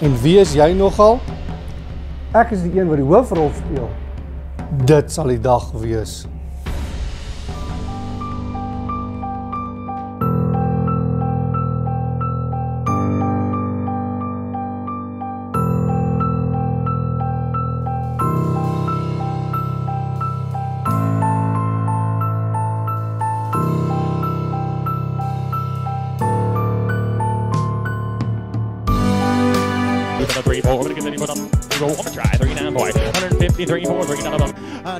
En wie is jy nogal? Ek is die een wat die hoofrol speel. Dit sal die dag wees.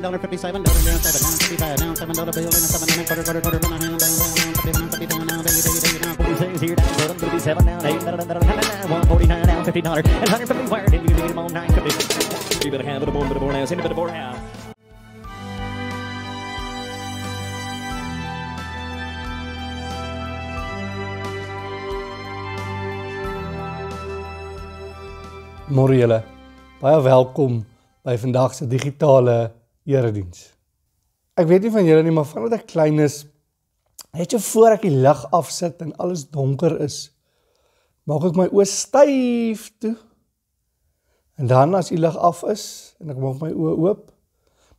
five dollar fifty seven dollar down Baie welkom by vandag se digitale erediens. Ek weet nie van julle nie, maar vandat ek klein is, het jy voor ek die lig afsit en alles donker is, maak ek my oë styf toe. En dan as die lig af is en ek maak my oë oop,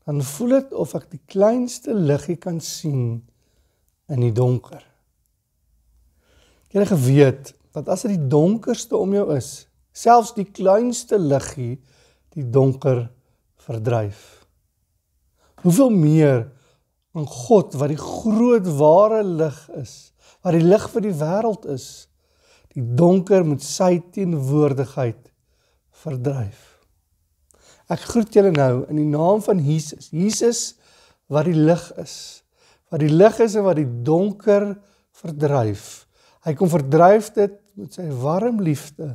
dan voel dit of ek die kleinste liggie kan sien in die donker. Jy het geweet dat as dit die donkerste om jou is, selfs die kleinste liggie die donker verdryf. Hoeveel meer aan God wat die groot ware lig is, wat die lig vir die wêreld is, die donker met sy teenwoordigheid verdryf. Ek groet julle nou in die naam van Jesus. Jesus wat die lig is, wat die lig is en wat die donker verdryf. Hy kom verdryf dit met sy warm liefde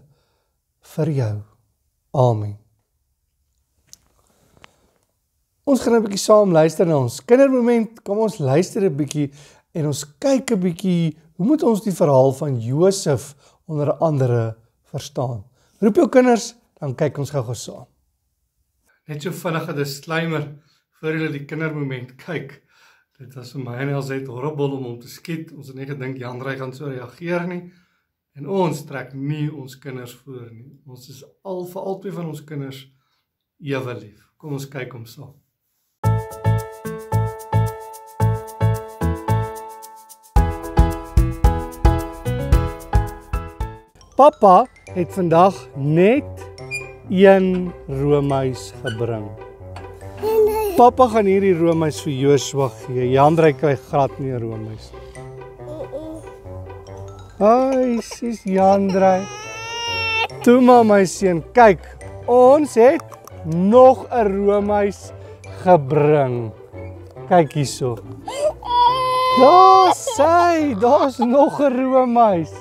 vir jou. Amen. Ons gaan 'n bietjie saam luister na ons kindermoment. Kom ons luister 'n bietjie en ons kyk 'n bietjie hoe moet ons die verhaal van Josef onder andere verstaan? Roep jou kinders, dan kyk ons gou-gou saam. Net so vinnig 'n disclaimer voor julle die kindermoment kyk. Dit was vir my en Els het horrible om om te skiet. Ons het net gedink Jan Rey gaan so reageer nie. En ons trek nie ons kinders voor nie. Ons is al vir albei van ons kinders ewe lief. Kom ons kyk hom saam. Pappa het vandag net een roomhuis gebring. Pappa gaan hierdie roomhuis vir Joshua gee. Jandrey kry glad nie 'n roomhuis nie. Ai, sis Jandrey. Toe mamma sien, kyk, ons het nog 'n roomhuis gebring. Kyk hierso. Daar sê, daar's nog 'n roomhuis.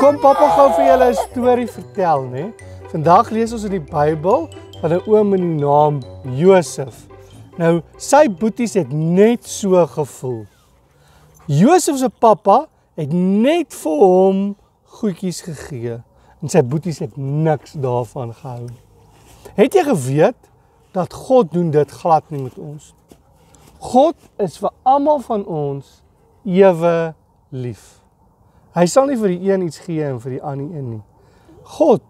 Kom pappa gou vir julle 'n storie vertel, né? Vandag lees ons in die Bybel van 'n oom met die naam Josef. Nou, sy boeties het net so gevoel. Josef se pappa het net vir hom goedjies gegee en sy boeties het niks daarvan gehou. Het jy geweet dat God doen dit glad nie met ons? God is vir almal van ons ewe lief. Hy sal nie vir die een iets gee en vir die ander een nie. God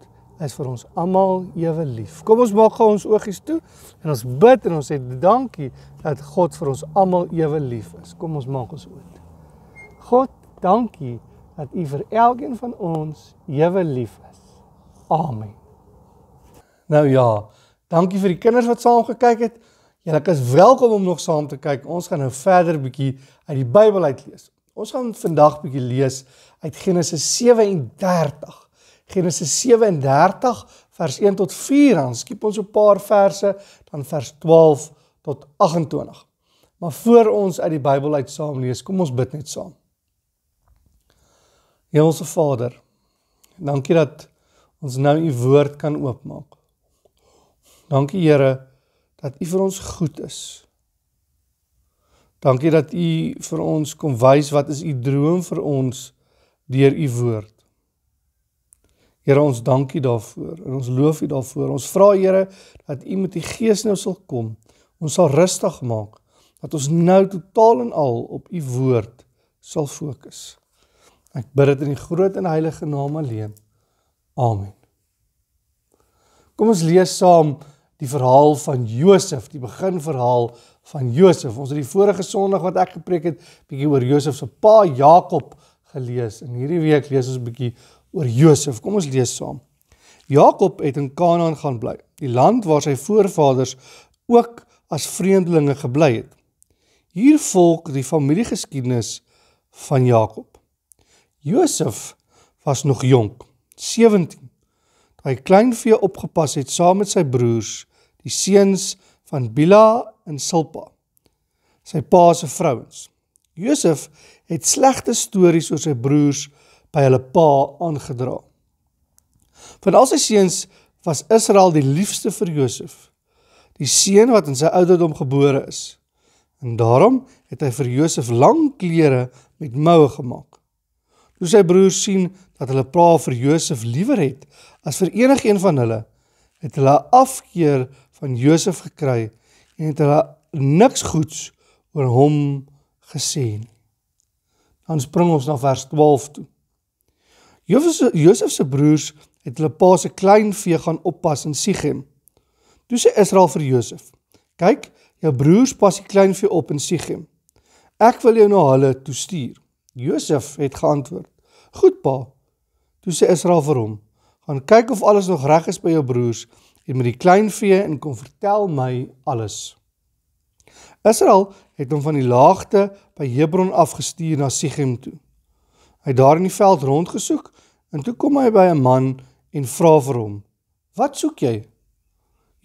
is vir ons almal ewe lief. Kom ons maak gou ons oogies toe en ons bid en ons sê dankie dat God vir ons almal ewe lief is. Kom ons maak ons oë. God, dankie dat U vir elkeen van ons ewe lief is. Amen. Nou ja, dankie vir die kinders wat saam gekyk het. Julle is welkom om nog saam te kyk. Ons gaan nou verder 'n bietjie uit die Bybel uit lees. Ons gaan vandag 'n bietjie lees uit Genesis 37. Genesis 37 vers 1 tot 4. Dan skiep ons 'n paar verse dan vers 12 tot 28. Maar voor ons uit die Bybel uit saam lees, kom ons bid net saam. Hemelse Vader, dankie dat ons nou u woord kan oopmaak. Dankie Here dat u vir ons goed is. Dankie dat u vir ons kom wys wat is u droom vir ons deur u woord. Here ons dankie daarvoor en ons loof u daarvoor. Ons vra Here dat u met u gees nou sal kom. Ons sal rustig maak dat ons nou totaal en al op u woord sal fokus. Ek bid dit in die groot en heilige naam alleen. Amen. Kom ons lees saam die verhaal van Josef, die beginverhaal van Josef. Ons het die vorige Sondag wat ek gepreek het, bietjie oor Josef se pa Jakob gelees. En hierdie week lees ons bietjie oor Josef. Kom ons lees saam. Jakob het in Kanaan gaan bly, die land waar sy voorvaders ook as vreemdelinge gebly het. Hier volg die familiegeskiedenis van Jakob. Josef was nog jonk, 17, toe hy kleinvee opgepas het saam met sy broers, die seuns van Bila in Silpa. Sy pa se vrouens. Josef het slegte stories oor sy broers by hulle pa aangedra. Van al sy seuns was Israel die liefste vir Josef, die seun wat in sy ouderdom gebore is. En daarom het hy vir Josef lang klere met moue gemaak. Toe sy broers sien dat hulle pa vir Josef liewer het as vir enigiets van hulle, het hulle afkeer van Josef gekry en het hulle niks goeds oor hom gesê nie. Dan spring ons na vers 12 toe. Josef se broers het hulle pa se klein vee gaan oppas in Sichem. Toe sê Israel vir Josef: "Kyk, jou broers pas die klein vee op in Sichem. Ek wil jou na hulle toe stuur." Josef het geantwoord: "Goed pa." Toe sê Israel vir hom: "Gaan kyk of alles nog reg is by jou broers en met die kleinvee en kom vertel my alles. Israel het hom van die laagte by Hebron afgestuur na Sichem toe. Hy het daar in die veld rondgesoek en toe kom hy by 'n man en vra vir hom: "Wat soek jy?"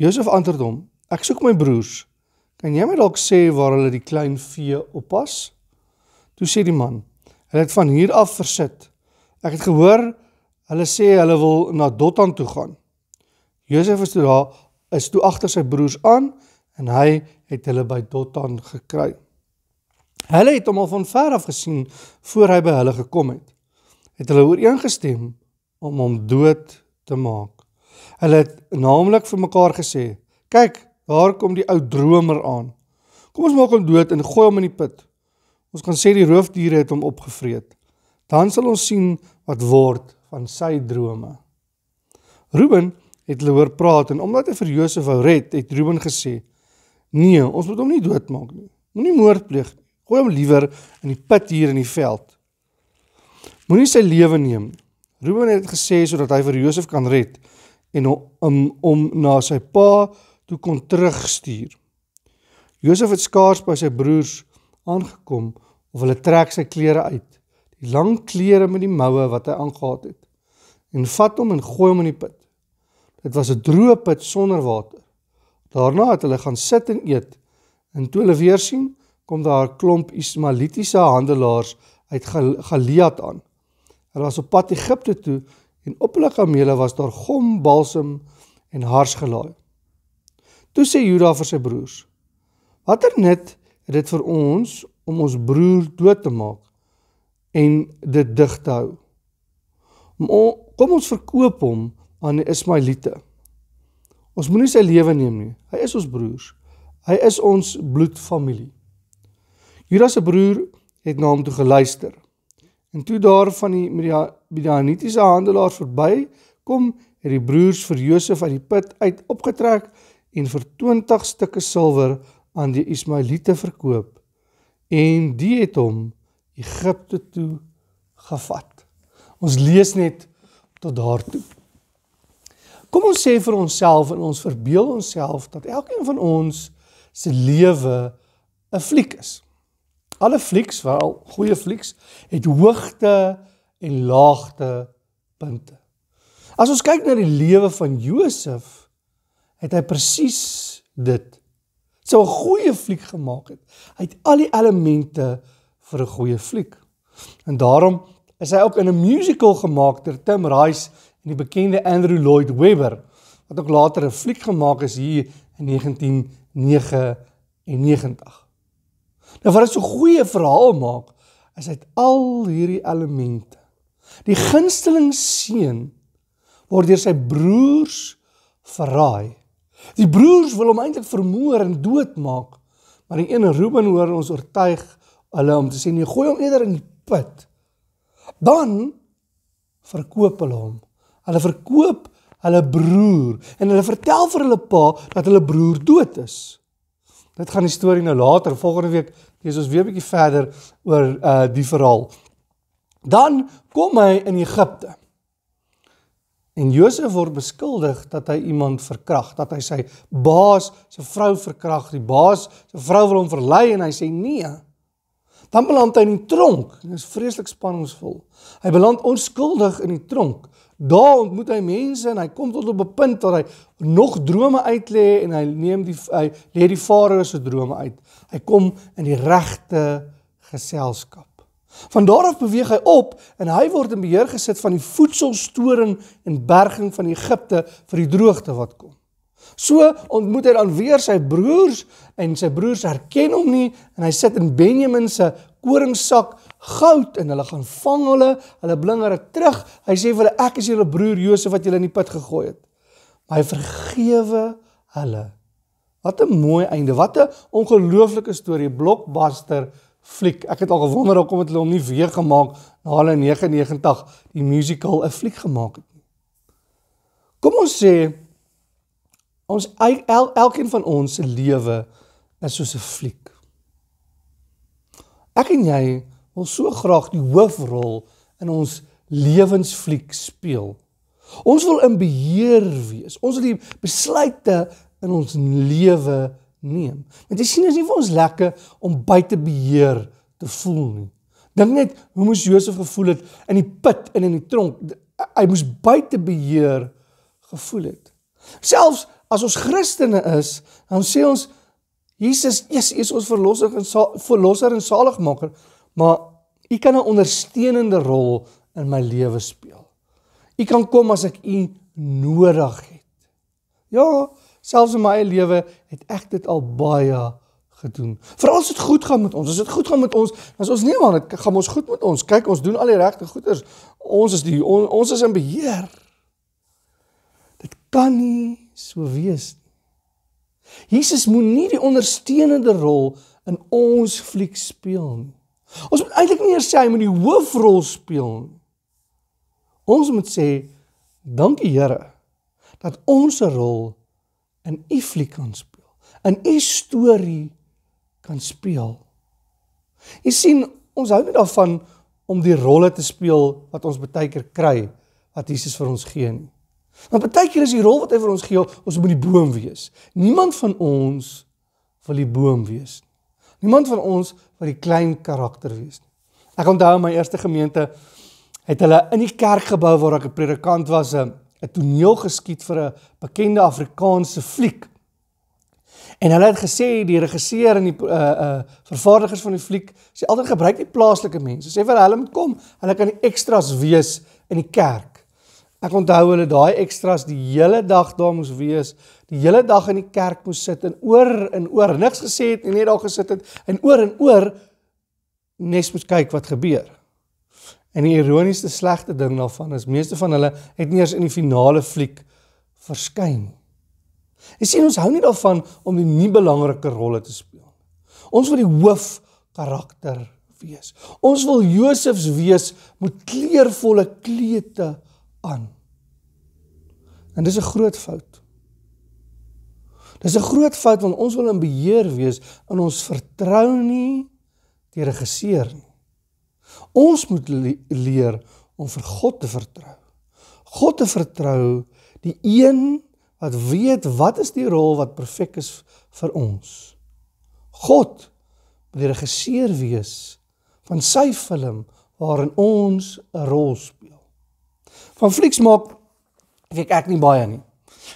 Josef antwoord hom: "Ek soek my broers. Kan jy my dalk sê waar hulle die kleinvee oppas?" Toe sê die man: "Hulle het van hier af versit. Ek het gehoor hulle sê hulle wil na Dotan toe gaan." Josef is toe daar is toe agter sy broers aan en hy het hulle by Dotan gekry. Hulle het hom al van ver af gesien voor hy by hulle gekom het. Het hulle ooreengestem om hom dood te maak. Hulle het naamlik vir mekaar gesê: "Kyk, daar kom die ou dromer aan. Kom ons maak hom dood en gooi hom in die put. Ons kan sê die roofdiere het hom opgevreet. Dan sal ons sien wat word van sy drome." Ruben het hulle hoor praat en omdat hy vir Josef wou red, het Reuben gesê: "Nee, ons moet hom nie doodmaak nie. Moenie moord pleeg nie. Gooi hom liewer in die put hier in die veld. Moenie sy lewe neem." Reuben het gesê sodat hy vir Josef kan red en om om, om na sy pa toe kon terugstuur. Josef het skaars by sy broers aangekom of hulle trek sy klere uit, die lang klere met die moue wat hy aangetree het en vat hom en gooi hom in die put. Dit was 'n droë put sonder water. Daarna het hulle gaan sit en eet. En toe hulle weer sien, kom daar 'n klomp Ismaelitiese handelaars uit Galilead aan. Hulle was op pad Egipte toe en op hulle kamele was daar gom, balsem en hars gelaai. Toe sê Juda vir sy broers: "Watter nut het dit vir ons om ons broer dood te maak en dit dig te hou? Kom ons verkoop hom." aan die Ismaelite. Ons moenie sy lewe neem nie. Hy is ons broers. Hy is ons bloedfamilie. Judas se broer het na hom toe geluister. En toe daar van die Midianitiese handelaars verby kom, het die broers vir Josef uit die put uit opgetrek en vir 20 stukke silwer aan die Ismaelite verkoop. En die het hom Egipte toe gevat. Ons lees net tot daar toe. Kom ons sê vir onsself en ons verbeel onsself dat elkeen van ons se lewe 'n fliek is. Alle flieks, wel goeie flieks, het hoogte en laagte punte. As ons kyk na die lewe van Josef, het hy presies dit sou 'n goeie fliek gemaak het. Hy het al die elemente vir 'n goeie fliek. En daarom is hy ook in 'n musical gemaak deur Tim Rice en die bekende Andrew Lloyd Webber wat ook later 'n fliek gemaak is hier in 1999. Nou wat dit so goeie verhaal maak is uit al hierdie elemente. Die gunsteling seun word deur sy broers verraai. Die broers wil hom eintlik vermoor en doodmaak, maar die een Ruben hoor ons oortuig hulle om te sê nee, gooi hom eerder in die put. Dan verkoop hulle hom. Hulle verkoop hulle broer en hulle vertel vir hulle pa dat hulle broer dood is. Dit gaan die storie nou later volgende week lees ons weer 'n bietjie verder oor uh die verhaal. Dan kom hy in Egipte. En Josef word beskuldig dat hy iemand verkrag, dat hy sy baas se vrou verkrag. Die baas se vrou wil hom verlei en hy sê nee. Dan beland hy in die tronk. Dit is vreeslik spanningsvol. Hy beland onskuldig in die tronk. Daar ontmoet hy mense en hy kom tot op 'n punt waar hy nog drome uitlê en hy neem die hy lê die farao se drome uit. Hy kom in die regte geselskap. Van daar af beweeg hy op en hy word in beheer gesit van die voedselstoring en berging van Egipte vir die droogte wat kom. So ontmoet hy dan weer sy broers en sy broers herken hom nie en hy sit in Benjamin se koringsak goud en hulle gaan vang hulle, hulle bring hulle terug. Hy sê vir hulle ek is julle broer Josef wat julle in die put gegooi het. Maar hy vergewe hulle. Wat 'n mooi einde. Wat 'n ongelooflike storie, blockbuster fliek. Ek het al gewonder hoekom het hulle hom nie weer gemaak na hulle 99 die musical 'n fliek gemaak het nie. Kom ons sê ons el, elkeen van ons se lewe is soos 'n fliek. Ek en jy wil so graag die hoofrol in ons lewensfliek speel. Ons wil in beheer wees. Ons wil die besluite in ons lewe neem. Want jy sien, dit is nie vir ons lekker om buite beheer te voel nie. Dink net hoe moes Josef gevoel het in die put en in die tronk. Hy moes buite beheer gevoel het. Selfs as ons Christene is, dan sê ons Jesus is is ons verlosser en verlosser en saligmaker, maar u kan 'n ondersteunende rol in my lewe speel. U kan kom as ek u nodig het. Ja, selfs in my eie lewe het ek dit al baie gedoen. Veral as dit goed gaan met ons. As dit goed gaan met ons, as ons nie maar dit gaan ons goed met ons. Kyk, ons doen al die regte goeders. Ons is die on, ons is in beheer. Dit kan nie so wees Jesus moet nie die ondersteunende rol in ons fliek speel nie. Ons moet eintlik nie eers sê hy moet die hoofrol speel nie. Ons moet sê dankie Here dat ons 'n rol in u fliek kan speel, in u storie kan speel. Jy sien, ons hou nie daarvan om die rolle te speel wat ons baie keer kry wat Jesus vir ons gee nie. Want baie keer is die rol wat hy vir ons gee, ons moet die boom wees. Niemand van ons wil die boom wees nie. Niemand van ons wil die klein karakter wees nie. Ek onthou in my eerste gemeente het hulle in die kerkgebou waar ek 'n predikant was, 'n toneel geskied vir 'n bekende Afrikaanse fliek. En hulle het gesê die regisseur en die uh uh vervaardigers van die fliek sê altyd gebruik die plaaslike mense. Sê vir hulle moet kom. Hulle kan die extras wees in die kerk. Ek onthou hulle daai ekstra's die hele dag daar moes wees, die hele dag in die kerk moes sit en oor en oor niks gesê het en net daar gesit het en oor en oor net moes kyk wat gebeur. En die ironiesste slegste ding daarvan is meeste van hulle het nie eers in die finale fliek verskyn. Jy sien ons hou nie daarvan om die nie belangrike rolle te speel. Ons wil die hoof karakter wees. Ons wil Josefs wees met kleurvolle kleute aan. En dis 'n groot fout. Dis 'n groot fout want ons wil in beheer wees in ons vertrou nie die regisseur nie. Ons moet leer om vir God te vertrou. God te vertrou, die een wat weet wat is die rol wat perfek is vir ons. God moet die regisseur wees van sy film waarin ons 'n rol speel van flieks maak weet ek nie baie nie.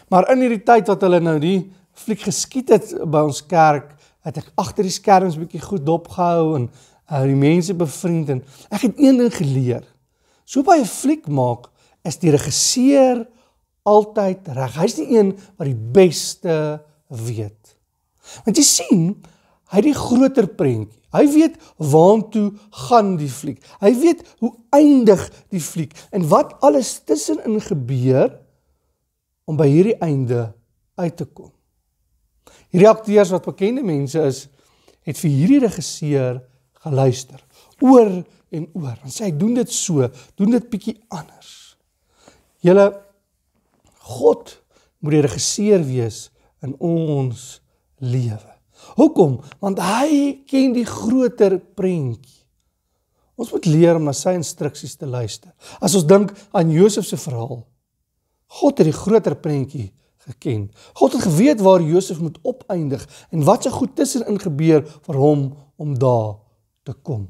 Maar in hierdie tyd wat hulle nou die fliek geskiet het by ons kerk, het ek agter die skerms bietjie goed dopgehou en uh, die mense bevriend en ek het een ding geleer. So baie fliek maak is die regisseur altyd reg. Hy's die een wat die beste weet. Want jy sien, Hy het die groter prentjie. Hy weet waantoe gaan die fliek. Hy weet hoe eindig die fliek en wat alles tussenin gebeur om by hierdie einde uit te kom. Hierdie akteurs wat bekende mense is, het vir hierdie regisseur geluister oor en oor. En sy doen dit so, doen dit bietjie anders. Julle God moet die regisseur wees in ons lewe. Hoekom? Want hy ken die groter prentjie. Ons moet leer om na sy instruksies te luister. As ons dink aan Josef se verhaal, God het die groter prentjie geken. God het geweet waar Josef moet opeindig en wat se goed tussenin gebeur vir hom om daar te kom.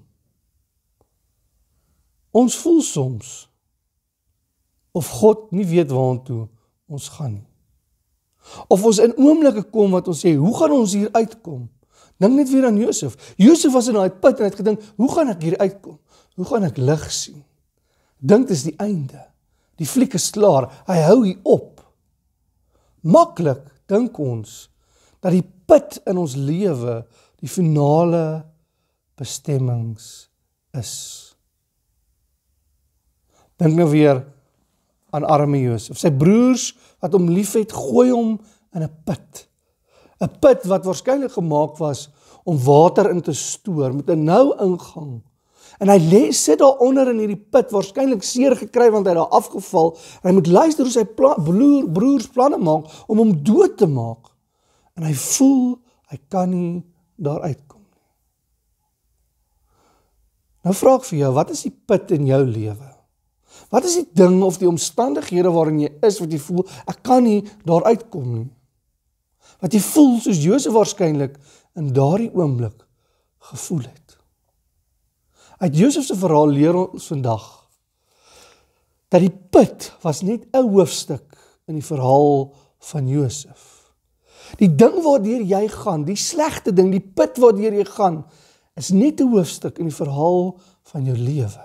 Ons voel soms of God nie weet waartoe ons gaan nie. Of ons in oomblikke kom wat ons sê, hoe gaan ons hier uitkom? Dink net weer aan Josef. Josef was in daai put en hy het gedink, hoe gaan ek hier uitkom? Hoe gaan ek lig sien? Dink dis die einde. Die fliek is klaar. Hy hou hier op. Maklik dink ons dat die put in ons lewe die finale bestemmings is. Dink nou weer aan arme Josef. Sy broers wat hom liefhet, gooi hom in 'n put. 'n Put wat waarskynlik gemaak was om water in te stoor met 'n nou ingang. En hy lê sit daar onder in hierdie put, waarskynlik seer gekry want hy het daar afgeval. En hy moet luister hoe sy pla broer, broers planne maak om hom dood te maak. En hy voel hy kan nie daaruit kom nie. Nou vra ek vir jou, wat is die put in jou lewe? Wat is die ding of die omstandighede waarin jy is wat jy voel ek kan nie daar uitkom nie. Wat jy voel soos Josef waarskynlik in daardie oomblik gevoel het. Uit Josef se verhaal leer ons vandag dat die put was net 'n hoofstuk in die verhaal van Josef. Die ding waartoe jy gaan, die slegte ding, die put waartoe jy gaan, is net 'n hoofstuk in die verhaal van jou lewe.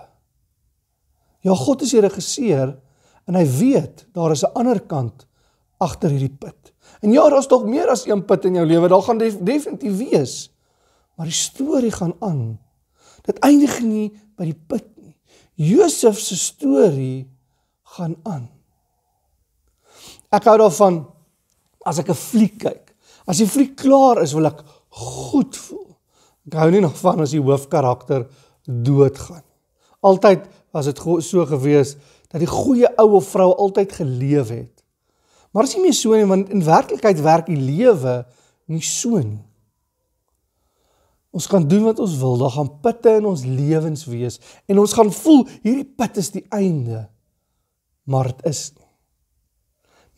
Ja, God is die regisseur en hy weet daar is 'n ander kant agter hierdie put. En ja, daar's dalk meer as een put in jou lewe. Daar gaan def, definitief wees. Maar die storie gaan aan. Dit eindig nie by die put nie. Josef se storie gaan aan. Ek hou daarvan as ek 'n fliek kyk. As die fliek klaar is, wil ek goed voel. Ek hou nie nog van as die hoofkarakter doodgaan. Altyd was dit so gewees dat die goeie ou of vrou altyd geleef het. Maar dit is nie meer so nie want in werklikheid werk die lewe nie so nie. Ons kan doen wat ons wil, daar gaan pitte in ons lewens wees en ons gaan voel hierdie pit is die einde. Maar dit is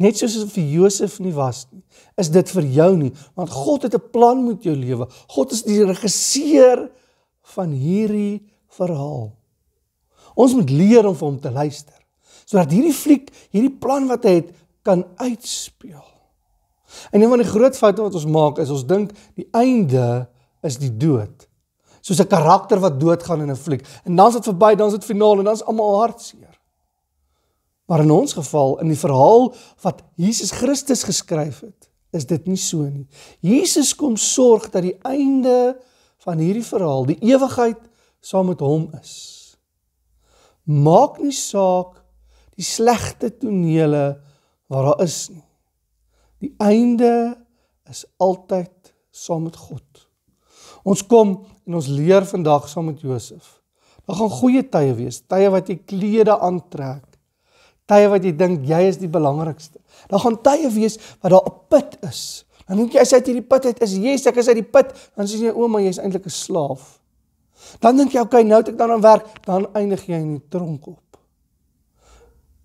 Net soos dit vir Josef nie was nie, is dit vir jou nie, want God het 'n plan met jou lewe. God is die regisseur van hierdie verhaal. Ons moet leer om vir hom te luister sodat hierdie fliek, hierdie plan wat hy het, kan uitspeel. En een van die groot foute wat ons maak is ons dink die einde is die dood. Soos 'n karakter wat doodgaan in 'n fliek en dan is dit verby, dan is dit finaal en dan is almal hartseer. Maar in ons geval, in die verhaal wat Jesus Christus geskryf het, is dit nie so nie. Jesus kom sorg dat die einde van hierdie verhaal, die ewigheid saam met hom is maak nie saak die slegte tonele wat daar is nie. Die einde is altyd saam met God. Ons kom en ons leer vandag saam met Josef. Daar gaan goeie tye wees, tye wat jy klede aantrek, tye wat jy dink jy is die belangrikste. Daar gaan tye wees wat daar 'n put is. Dan moet jy as jy uit hierdie put uit is, Jesus, ek is uit die put, dan sê jy o, maar jy's eintlik 'n slaaf. Dan dink jy, okay, nou het ek dan aan werk, dan eindig jy in die tronk op.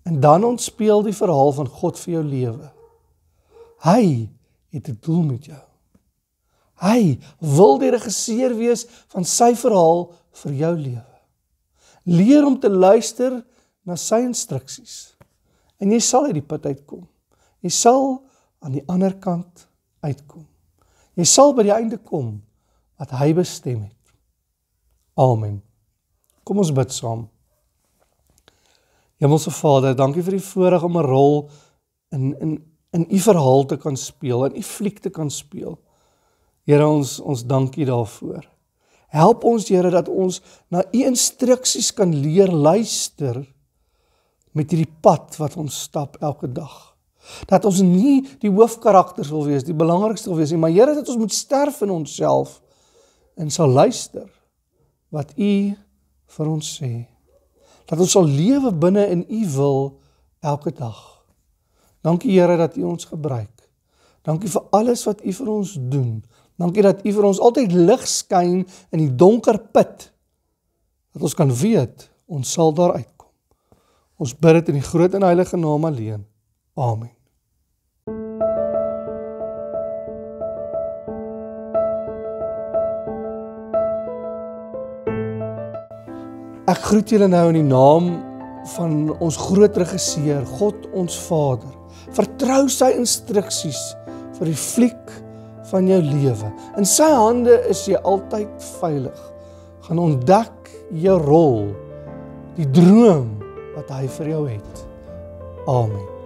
En dan ontspeel die verhaal van God vir jou lewe. Hy het 'n doel met jou. Hy wil die regisseur wees van sy verhaal vir jou lewe. Leer om te luister na sy instruksies en jy sal uit die put uitkom. Jy sal aan die ander kant uitkom. Jy sal by die einde kom wat hy bestem het. Amen. Kom ons bid saam. Hemelse Vader, dankie vir die voorreg om 'n rol in in in u verhaal te kan speel, in u fliek te kan speel. Here ons ons dankie daarvoor. Help ons Here dat ons na u instruksies kan leer luister met hierdie pad wat ons stap elke dag. Dat ons nie die hoofkarakters wil wees, die belangrikste wil wees nie, maar Here dat ons moet sterf in onsself en sal luister wat u vir ons sê. Dat ons sal lewe binne in u wil elke dag. Dankie Here dat u ons gebruik. Dankie vir alles wat u vir ons doen. Dankie dat u vir ons altyd lig skyn in die donker put. Dat ons kan weet ons sal daar uitkom. Ons bid dit in die groot en heilige naam alleen. Amen. Ek groet julle nou in die naam van ons groot regisseur, God ons Vader. Vertrou sy instruksies vir die fliek van jou lewe. In sy hande is jy altyd veilig. Gaan ontdek jou rol, die droom wat hy vir jou het. Amen.